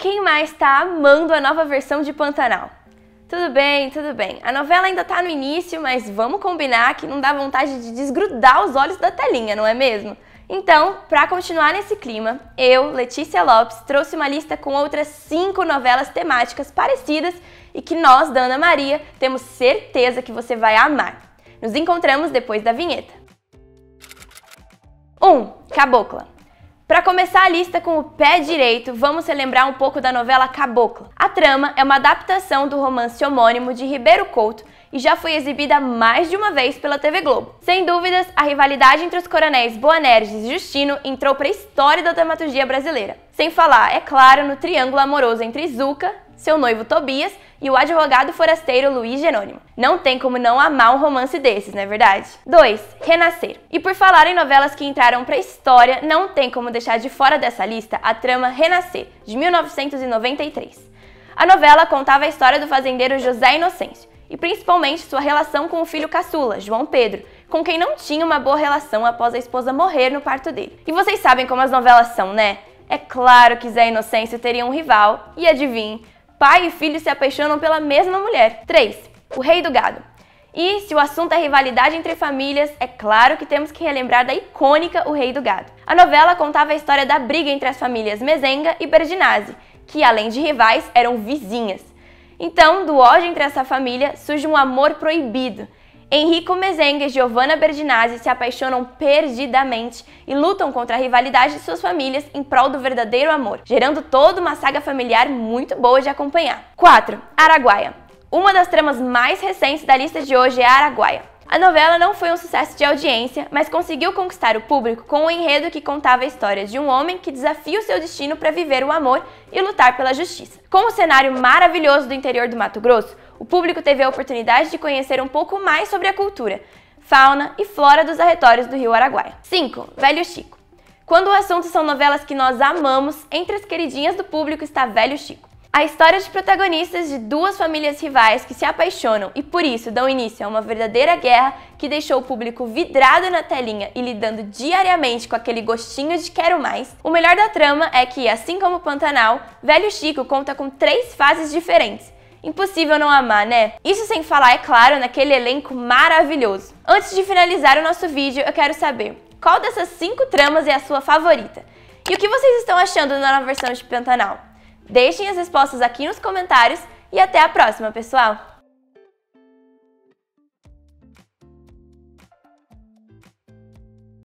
Quem mais está amando a nova versão de Pantanal? Tudo bem, tudo bem. A novela ainda está no início, mas vamos combinar que não dá vontade de desgrudar os olhos da telinha, não é mesmo? Então, para continuar nesse clima, eu, Letícia Lopes, trouxe uma lista com outras cinco novelas temáticas parecidas e que nós, da Ana Maria, temos certeza que você vai amar. Nos encontramos depois da vinheta. 1. Um, Cabocla para começar a lista com o pé direito, vamos relembrar um pouco da novela Cabocla. A trama é uma adaptação do romance homônimo de Ribeiro Couto e já foi exibida mais de uma vez pela TV Globo. Sem dúvidas, a rivalidade entre os coronéis Boanerges e Justino entrou para a história da dramaturgia brasileira. Sem falar, é claro, no triângulo amoroso entre Zuca, seu noivo Tobias e o advogado forasteiro Luiz Jerônimo. Não tem como não amar um romance desses, não é verdade? 2. Renascer. E por falar em novelas que entraram pra história, não tem como deixar de fora dessa lista a trama Renascer, de 1993. A novela contava a história do fazendeiro José Inocêncio e principalmente sua relação com o filho caçula, João Pedro, com quem não tinha uma boa relação após a esposa morrer no parto dele. E vocês sabem como as novelas são, né? É claro que Zé Inocêncio teria um rival, e adivinhe, pai e filho se apaixonam pela mesma mulher. 3. O rei do gado. E se o assunto é rivalidade entre famílias, é claro que temos que relembrar da icônica O Rei do Gado. A novela contava a história da briga entre as famílias Mezenga e Berdinazzi, que além de rivais, eram vizinhas. Então, do ódio entre essa família surge um amor proibido, Henrico Mezengues e Giovanna Berdinazzi se apaixonam perdidamente e lutam contra a rivalidade de suas famílias em prol do verdadeiro amor, gerando toda uma saga familiar muito boa de acompanhar. 4. Araguaia. Uma das tramas mais recentes da lista de hoje é Araguaia. A novela não foi um sucesso de audiência, mas conseguiu conquistar o público com um enredo que contava a história de um homem que desafia o seu destino para viver o amor e lutar pela justiça. Com o cenário maravilhoso do interior do Mato Grosso, o público teve a oportunidade de conhecer um pouco mais sobre a cultura, fauna e flora dos arretórios do Rio Araguaia. 5. Velho Chico. Quando o assunto são novelas que nós amamos, entre as queridinhas do público está Velho Chico. A história de protagonistas de duas famílias rivais que se apaixonam e por isso dão início a uma verdadeira guerra que deixou o público vidrado na telinha e lidando diariamente com aquele gostinho de quero mais. O melhor da trama é que, assim como Pantanal, Velho Chico conta com três fases diferentes Impossível não amar, né? Isso sem falar, é claro, naquele elenco maravilhoso. Antes de finalizar o nosso vídeo, eu quero saber qual dessas cinco tramas é a sua favorita? E o que vocês estão achando da nova versão de Pantanal? Deixem as respostas aqui nos comentários e até a próxima, pessoal!